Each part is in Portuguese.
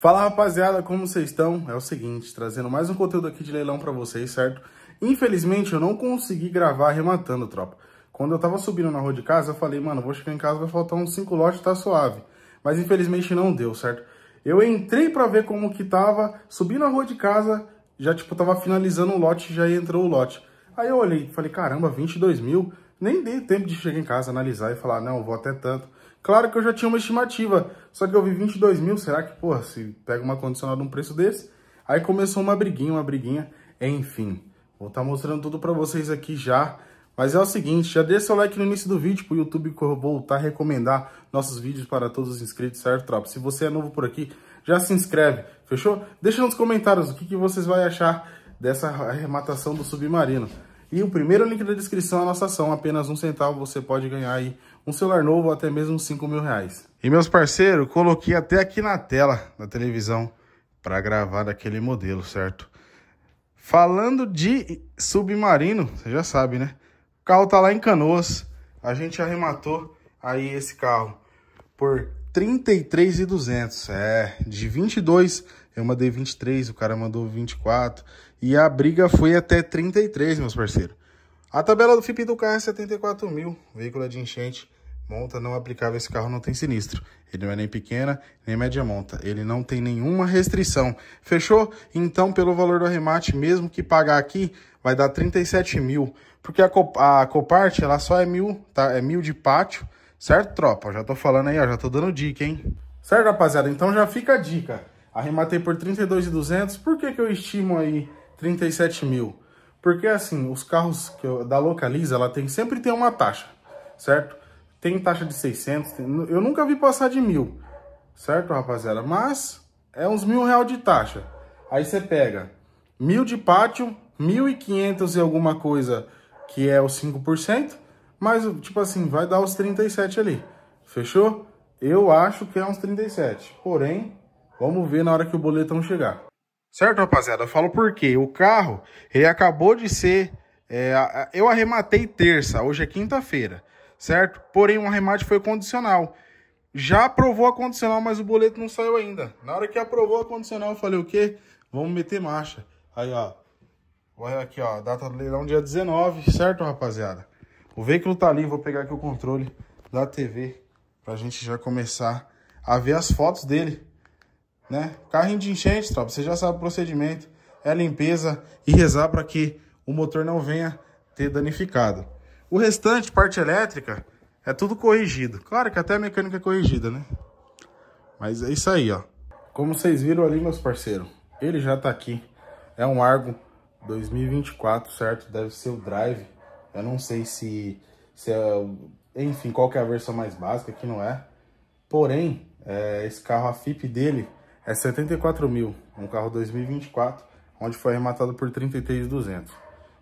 Fala rapaziada, como vocês estão? É o seguinte, trazendo mais um conteúdo aqui de leilão para vocês, certo? Infelizmente eu não consegui gravar arrematando, tropa. Quando eu tava subindo na rua de casa, eu falei, mano, vou chegar em casa, vai faltar uns 5 lotes, tá suave. Mas infelizmente não deu, certo? Eu entrei para ver como que tava, subi na rua de casa, já tipo tava finalizando o lote, já entrou o lote. Aí eu olhei, falei, caramba, 22 mil? Nem dei tempo de chegar em casa, analisar e falar, não, vou até tanto. Claro que eu já tinha uma estimativa, só que eu vi 22 mil, será que, porra, se pega uma condicionada num preço desse? Aí começou uma briguinha, uma briguinha, enfim. Vou estar tá mostrando tudo para vocês aqui já. Mas é o seguinte, já deixa seu like no início do vídeo para o YouTube voltar a recomendar nossos vídeos para todos os inscritos, certo, tropa? Se você é novo por aqui, já se inscreve, fechou? Deixa nos comentários o que, que vocês vão achar dessa arrematação do submarino. E o primeiro link da descrição é a nossa ação, apenas um centavo você pode ganhar aí um celular novo ou até mesmo 5 mil reais. E meus parceiros, coloquei até aqui na tela da televisão para gravar daquele modelo, certo? Falando de submarino, você já sabe, né? O carro tá lá em Canoas, a gente arrematou aí esse carro por 33,200. É, de 22 eu mandei 23, o cara mandou 24 e a briga foi até 33, meus parceiros. A tabela do FIP do carro é 74 mil, veículo de enchente Monta não aplicável, esse carro não tem sinistro. Ele não é nem pequena, nem média monta. Ele não tem nenhuma restrição. Fechou? Então, pelo valor do arremate, mesmo que pagar aqui, vai dar 37 mil. Porque a, Cop a Copart, ela só é mil, tá? É mil de pátio, certo, tropa? Já tô falando aí, ó, já tô dando dica, hein? Certo, rapaziada? Então já fica a dica. Arrematei por 32,200. Por que que eu estimo aí 37 mil? Porque, assim, os carros eu, da Localiza, ela tem sempre tem uma taxa, certo? Tem taxa de 600, tem... eu nunca vi passar de mil, certo, rapaziada? Mas é uns mil real de taxa. Aí você pega mil de pátio, 1.500 e alguma coisa que é os 5%, mas, tipo assim, vai dar os 37 ali, fechou? Eu acho que é uns 37, porém, vamos ver na hora que o boletão chegar. Certo, rapaziada? Eu falo por quê? O carro, ele acabou de ser... É, eu arrematei terça, hoje é quinta-feira certo? Porém, o arremate foi condicional. Já aprovou a condicional, mas o boleto não saiu ainda. Na hora que aprovou a condicional, eu falei o quê? Vamos meter marcha. Aí, ó. Olha aqui, ó. Data do leilão dia 19, certo, rapaziada? O veículo tá ali, vou pegar aqui o controle da TV pra gente já começar a ver as fotos dele, né? Carrinho de enchente, tropa, você já sabe o procedimento. É limpeza e rezar para que o motor não venha ter danificado. O restante, parte elétrica, é tudo corrigido. Claro que até a mecânica é corrigida, né? Mas é isso aí, ó. Como vocês viram ali, meus parceiros, ele já tá aqui. É um Argo 2024, certo? Deve ser o Drive. Eu não sei se, se é... Enfim, qual que é a versão mais básica, que não é. Porém, é, esse carro, a FIP dele é 74 mil. Um carro 2024, onde foi arrematado por 33.200.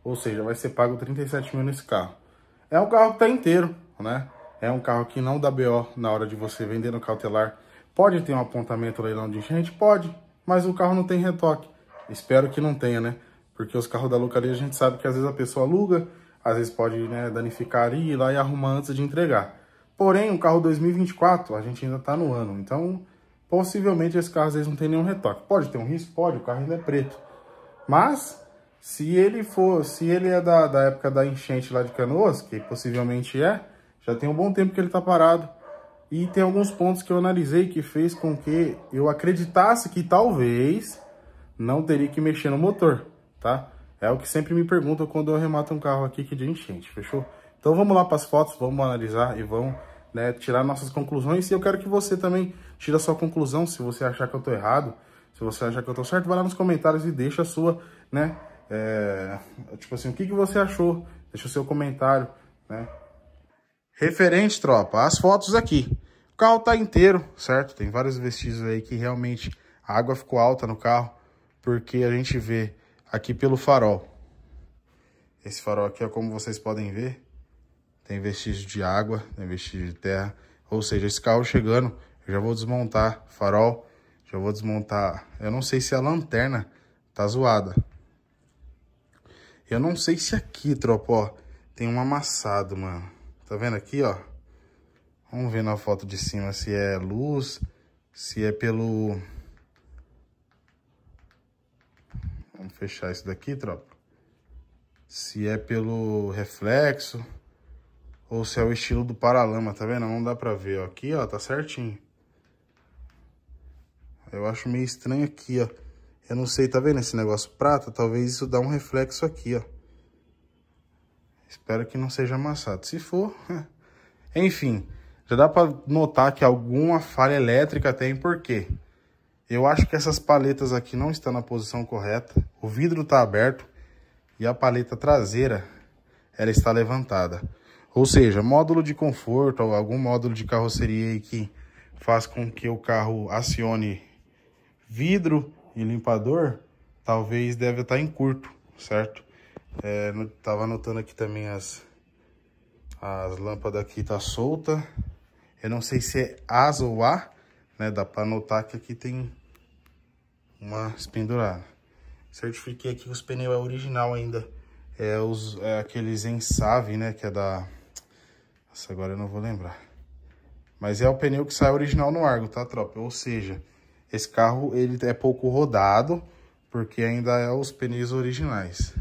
Ou seja, vai ser pago 37 mil nesse carro. É um carro que está inteiro, né? É um carro que não dá BO na hora de você vender no cautelar. Pode ter um apontamento leilão de enchente? Pode, mas o carro não tem retoque. Espero que não tenha, né? Porque os carros da lucaria a gente sabe que às vezes a pessoa aluga, às vezes pode né, danificar e ir lá e arrumar antes de entregar. Porém, o carro 2024, a gente ainda está no ano, então possivelmente esse carro às vezes não tem nenhum retoque. Pode ter um risco? Pode, o carro ainda é preto. Mas se ele for, se ele é da, da época da enchente lá de Canoas, que possivelmente é, já tem um bom tempo que ele está parado. E tem alguns pontos que eu analisei que fez com que eu acreditasse que talvez não teria que mexer no motor, tá? É o que sempre me perguntam quando eu arremato um carro aqui que é de enchente, fechou? Então vamos lá para as fotos, vamos analisar e vamos né, tirar nossas conclusões. E eu quero que você também tire a sua conclusão, se você achar que eu estou errado, se você achar que eu estou certo, vai lá nos comentários e deixa a sua, né? É, tipo assim, o que, que você achou? Deixa o seu comentário, né? Referente, tropa, as fotos aqui. O carro tá inteiro, certo? Tem vários vestígios aí que realmente a água ficou alta no carro, porque a gente vê aqui pelo farol. Esse farol aqui, é como vocês podem ver, tem vestígio de água, tem vestígio de terra. Ou seja, esse carro chegando, eu já vou desmontar farol, já vou desmontar... Eu não sei se a lanterna tá zoada, eu não sei se aqui, tropa, ó, tem um amassado, mano. Tá vendo aqui, ó? Vamos ver na foto de cima se é luz, se é pelo... Vamos fechar isso daqui, tropa. Se é pelo reflexo ou se é o estilo do paralama, tá vendo? Não dá pra ver, ó. Aqui, ó, tá certinho. Eu acho meio estranho aqui, ó. Eu não sei, tá vendo esse negócio prata? Talvez isso dá um reflexo aqui, ó. Espero que não seja amassado. Se for, enfim, já dá para notar que alguma falha elétrica tem, por quê? Eu acho que essas paletas aqui não estão na posição correta. O vidro está aberto e a paleta traseira ela está levantada. Ou seja, módulo de conforto ou algum módulo de carroceria que faz com que o carro acione vidro e limpador, talvez deve estar tá em curto, certo? É, tava notando aqui também as, as lâmpadas aqui tá solta. Eu não sei se é as ou A, né? Dá para notar que aqui tem uma pendurada. Certifiquei aqui que os pneus é original ainda. É, os, é aqueles Ensave, né? Que é da... Nossa, agora eu não vou lembrar. Mas é o pneu que sai original no Argo, tá, tropa? Ou seja, esse carro ele é pouco rodado, porque ainda é os pneus originais.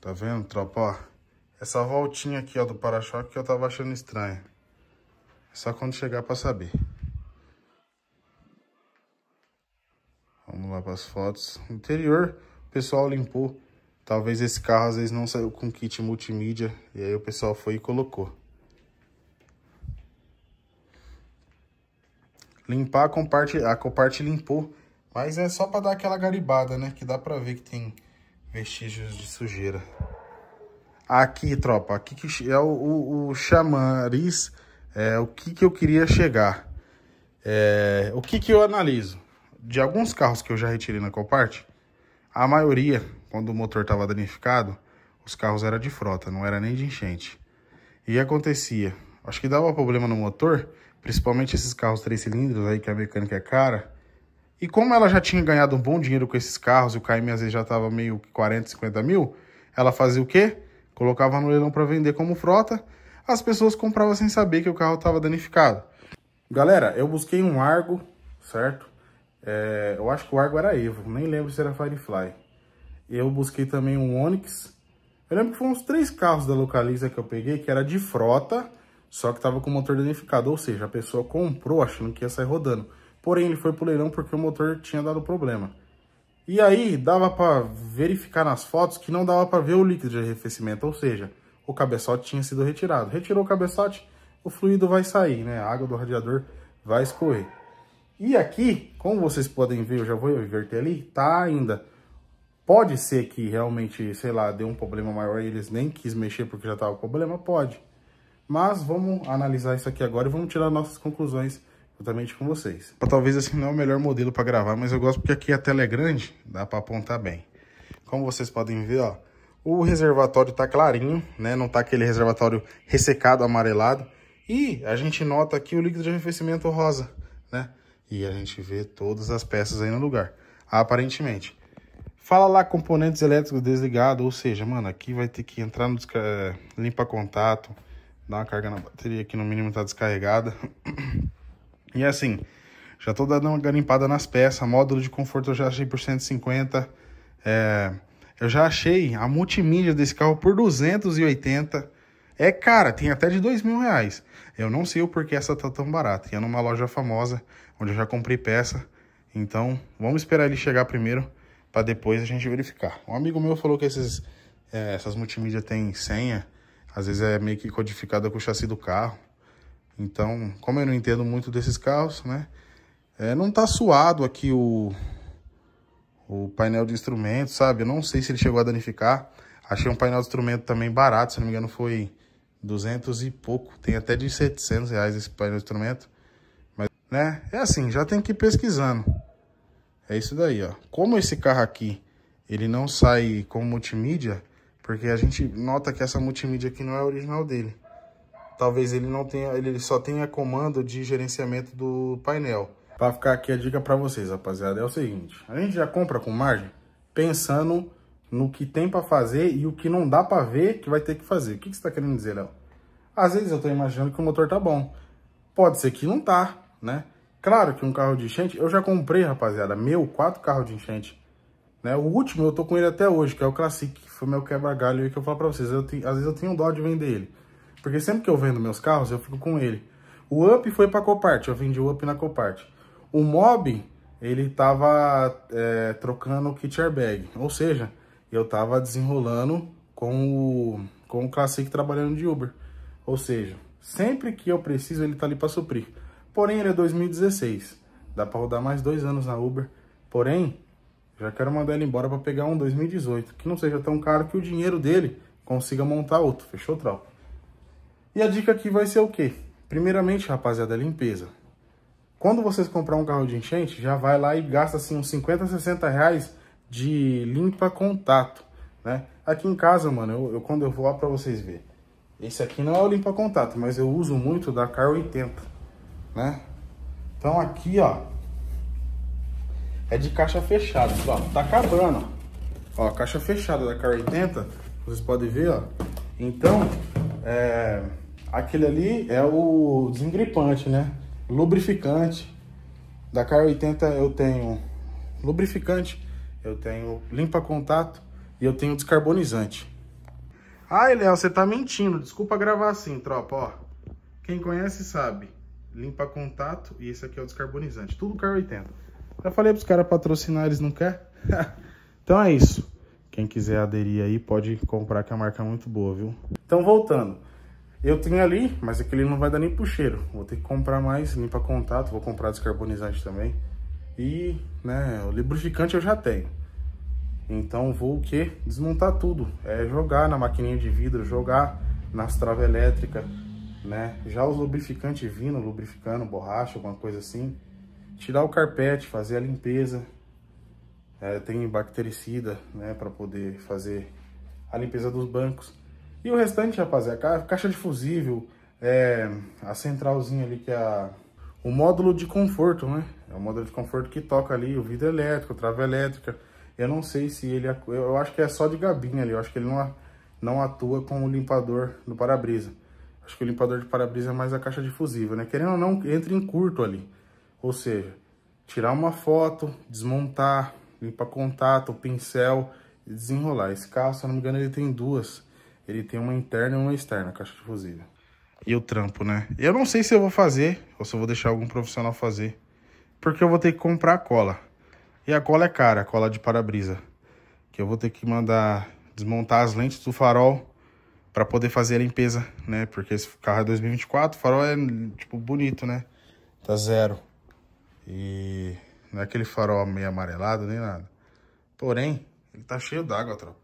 Tá vendo, tropa? Ó, essa voltinha aqui ó, do para-choque que eu tava achando estranha. É só quando chegar pra saber. Vamos lá para as fotos. Interior, o pessoal limpou Talvez esse carro às vezes não saiu com kit multimídia e aí o pessoal foi e colocou. Limpar a comparte, a comparte limpou, mas é só para dar aquela garibada, né? Que dá para ver que tem vestígios de sujeira. Aqui, tropa, aqui que é o, o, o chamariz, é o que, que eu queria chegar. É, o que, que eu analiso? De alguns carros que eu já retirei na comparte, a maioria quando o motor estava danificado, os carros eram de frota, não era nem de enchente. E acontecia, acho que dava problema no motor, principalmente esses carros três cilindros aí que a mecânica é cara. E como ela já tinha ganhado um bom dinheiro com esses carros, e o KM às vezes já estava meio que 40, 50 mil, ela fazia o quê? Colocava no leilão para vender como frota, as pessoas compravam sem saber que o carro estava danificado. Galera, eu busquei um Argo, certo? É, eu acho que o Argo era Evo, nem lembro se era Firefly. Eu busquei também um Onix. Eu lembro que foram uns três carros da Localiza que eu peguei, que era de frota, só que tava com o motor danificado, ou seja, a pessoa comprou achando que ia sair rodando. Porém, ele foi pro leilão porque o motor tinha dado problema. E aí, dava para verificar nas fotos que não dava para ver o líquido de arrefecimento, ou seja, o cabeçote tinha sido retirado. Retirou o cabeçote, o fluido vai sair, né? A água do radiador vai escorrer. E aqui, como vocês podem ver, eu já vou inverter ali, tá ainda Pode ser que realmente, sei lá, deu um problema maior e eles nem quis mexer porque já estava com problema? Pode. Mas vamos analisar isso aqui agora e vamos tirar nossas conclusões juntamente com vocês. Talvez assim não é o melhor modelo para gravar, mas eu gosto porque aqui a tela é grande, dá para apontar bem. Como vocês podem ver, ó, o reservatório está clarinho, né? Não está aquele reservatório ressecado, amarelado. E a gente nota aqui o líquido de arrefecimento rosa, né? E a gente vê todas as peças aí no lugar, aparentemente. Fala lá componentes elétricos desligados, ou seja, mano, aqui vai ter que entrar no é, limpa contato, dar uma carga na bateria que no mínimo tá descarregada. e assim, já tô dando uma garimpada nas peças, módulo de conforto eu já achei por 150, é, eu já achei a multimídia desse carro por 280, é cara, tem até de dois mil reais. Eu não sei o porquê essa tá tão barata. E é numa loja famosa, onde eu já comprei peça. Então, vamos esperar ele chegar primeiro para depois a gente verificar. Um amigo meu falou que esses, é, essas multimídia têm senha, às vezes é meio que codificada com o chassi do carro. Então, como eu não entendo muito desses carros, né? É, não tá suado aqui o, o painel de instrumento, sabe? Eu não sei se ele chegou a danificar. Achei um painel de instrumento também barato, se não me engano foi 200 e pouco. Tem até de 700 reais esse painel de instrumento. Mas, né? É assim, já tem que ir pesquisando é isso daí, ó. Como esse carro aqui, ele não sai com multimídia, porque a gente nota que essa multimídia aqui não é original dele. Talvez ele não tenha, ele só tenha comando de gerenciamento do painel. Para ficar aqui a dica para vocês, rapaziada, é o seguinte: a gente já compra com margem pensando no que tem para fazer e o que não dá para ver que vai ter que fazer. O que, que você tá querendo dizer, Léo? Às vezes eu estou imaginando que o motor tá bom. Pode ser que não tá, né? Claro que um carro de enchente, eu já comprei, rapaziada, meu, quatro carros de enchente. Né? O último eu tô com ele até hoje, que é o Classic, que foi meu quebra-galho aí que eu falo pra vocês. Eu às vezes eu tenho dó de vender ele. Porque sempre que eu vendo meus carros, eu fico com ele. O Up foi pra Copart, eu vendi o Up na Copart. O Mob, ele tava é, trocando o kit airbag, ou seja, eu tava desenrolando com o, com o Classic trabalhando de Uber. Ou seja, sempre que eu preciso, ele tá ali pra suprir. Porém, ele é 2016. Dá para rodar mais dois anos na Uber. Porém, já quero mandar ele embora para pegar um 2018, que não seja tão caro que o dinheiro dele consiga montar outro. Fechou, tropa? E a dica aqui vai ser o quê? Primeiramente, rapaziada, limpeza. Quando vocês comprar um carro de enchente, já vai lá e gasta assim uns 50, 60 reais de limpa contato, né? Aqui em casa, mano, eu, eu quando eu vou lá para vocês ver. Esse aqui não é o limpa contato, mas eu uso muito da Car 80 né? Então aqui, ó, é de caixa fechada, ó Tá acabando, ó. caixa fechada da Car 80 vocês podem ver, ó. Então, é, aquele ali é o desengripante, né? Lubrificante. Da Car 80 eu tenho lubrificante, eu tenho limpa-contato e eu tenho descarbonizante. Ai, Léo, você tá mentindo. Desculpa gravar assim, tropa, ó. Quem conhece sabe limpa contato e esse aqui é o descarbonizante. Tudo Car 80. Já falei para os caras patrocinar, eles não querem? então é isso. Quem quiser aderir aí pode comprar, que é a marca é muito boa, viu? Então voltando. Eu tenho ali, mas aquele não vai dar nem pro cheiro. Vou ter que comprar mais, limpa contato, vou comprar descarbonizante também. E, né, o lubrificante eu já tenho. Então vou o quê? Desmontar tudo. É jogar na maquininha de vidro, jogar nas travas elétricas, né? Já os lubrificantes vindo, lubrificando, borracha, alguma coisa assim, tirar o carpete, fazer a limpeza. É, tem bactericida, né, para poder fazer a limpeza dos bancos. E o restante, rapaziada, a caixa de fusível, é, a centralzinha ali que é a, o módulo de conforto, né? É o módulo de conforto que toca ali o vidro elétrico, trava elétrica. Eu não sei se ele, eu acho que é só de gabinha ali, eu acho que ele não, não atua com o limpador do para-brisa. Acho que o limpador de para-brisa é mais a caixa de fusível, né? Querendo ou não, entra em curto ali. Ou seja, tirar uma foto, desmontar, limpar contato, pincel e desenrolar. Esse carro, se eu não me engano, ele tem duas. Ele tem uma interna e uma externa, caixa de fusível. E o trampo, né? Eu não sei se eu vou fazer ou se eu vou deixar algum profissional fazer. Porque eu vou ter que comprar a cola. E a cola é cara, a cola de para-brisa. Que eu vou ter que mandar desmontar as lentes do farol para poder fazer a limpeza, né? Porque esse carro é 2024, o farol é, tipo, bonito, né? Tá zero. E não é aquele farol meio amarelado nem nada. Porém, ele tá cheio d'água, tropa.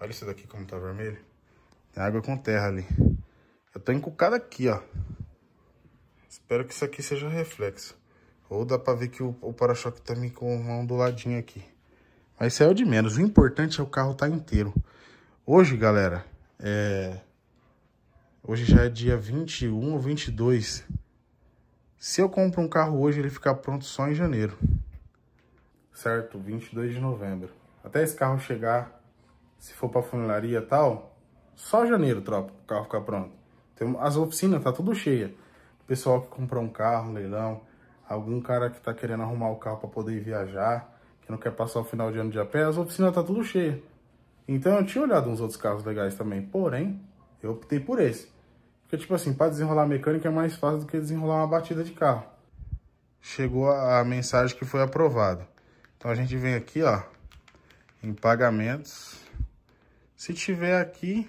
Olha isso daqui como tá vermelho. Tem água com terra ali. Eu tô encucado aqui, ó. Espero que isso aqui seja reflexo. Ou dá pra ver que o, o para-choque tá meio com um ladinho aqui. Mas isso é o de menos. O importante é o carro tá inteiro. Hoje, galera, é, hoje já é dia 21 ou 22. Se eu compro um carro hoje, ele fica pronto só em janeiro. Certo? 22 de novembro. Até esse carro chegar, se for pra funilaria e tal, só janeiro, tropa, o carro ficar pronto. Tem, as oficinas tá tudo cheia. Pessoal que comprou um carro, um leilão, algum cara que tá querendo arrumar o carro para poder viajar, que não quer passar o final de ano de a pé, as oficinas tá tudo cheia. Então eu tinha olhado uns outros carros legais também, porém, eu optei por esse. Porque, tipo assim, para desenrolar a mecânica é mais fácil do que desenrolar uma batida de carro. Chegou a mensagem que foi aprovado. Então a gente vem aqui, ó, em pagamentos. Se tiver aqui,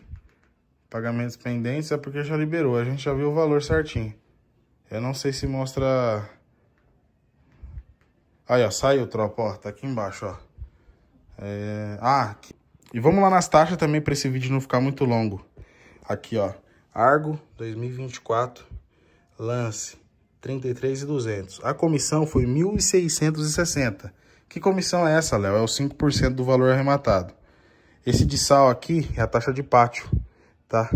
pagamentos pendentes, é porque já liberou. A gente já viu o valor certinho. Eu não sei se mostra... Aí, ó, saiu, tropa, ó, tá aqui embaixo, ó. É... Ah, aqui. E vamos lá nas taxas também para esse vídeo não ficar muito longo. Aqui, ó. Argo 2024 lance 33,200. A comissão foi 1.660. Que comissão é essa, Léo? É o 5% do valor arrematado. Esse de sal aqui é a taxa de pátio, tá?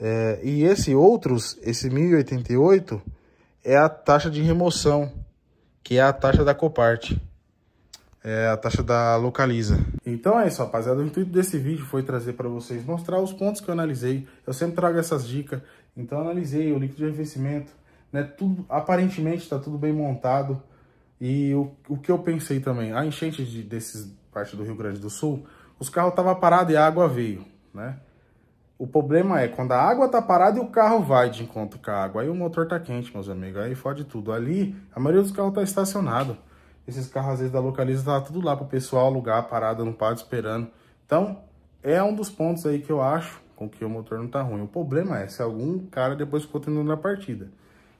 É, e esse outros, esse 1088, é a taxa de remoção, que é a taxa da Coparte é a taxa da localiza. Então é isso, rapaziada. O intuito desse vídeo foi trazer para vocês, mostrar os pontos que eu analisei. Eu sempre trago essas dicas. Então analisei o líquido de arrefecimento. né? Tudo, aparentemente está tudo bem montado. E o, o que eu pensei também, a enchente de, desses parte do Rio Grande do Sul, os carros estavam parados e a água veio, né? O problema é quando a água tá parada e o carro vai de encontro com a água. Aí o motor tá quente, meus amigos. Aí fode tudo. Ali, a maioria dos carros tá estacionado. Esses carros, às vezes, da localiza, tá tudo lá pro pessoal alugar, parada no pátio, esperando. Então, é um dos pontos aí que eu acho com que o motor não tá ruim. O problema é se algum cara depois ficou tentando na partida.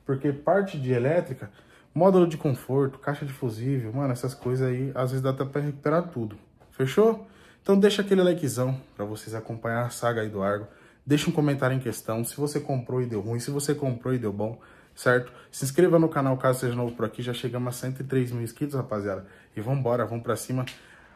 Porque parte de elétrica, módulo de conforto, caixa de fusível, mano, essas coisas aí, às vezes dá até pra recuperar tudo. Fechou? Então deixa aquele likezão pra vocês acompanhar a saga aí do Argo. Deixa um comentário em questão, se você comprou e deu ruim, se você comprou e deu bom certo? Se inscreva no canal caso seja novo por aqui, já chegamos a 103 mil inscritos, rapaziada. E vambora, vamos pra cima.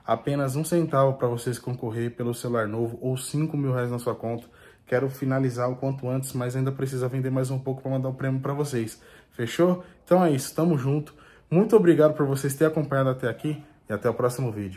Apenas um centavo para vocês concorrer pelo celular novo ou 5 mil reais na sua conta. Quero finalizar o quanto antes, mas ainda precisa vender mais um pouco para mandar o prêmio para vocês. Fechou? Então é isso, tamo junto. Muito obrigado por vocês terem acompanhado até aqui e até o próximo vídeo.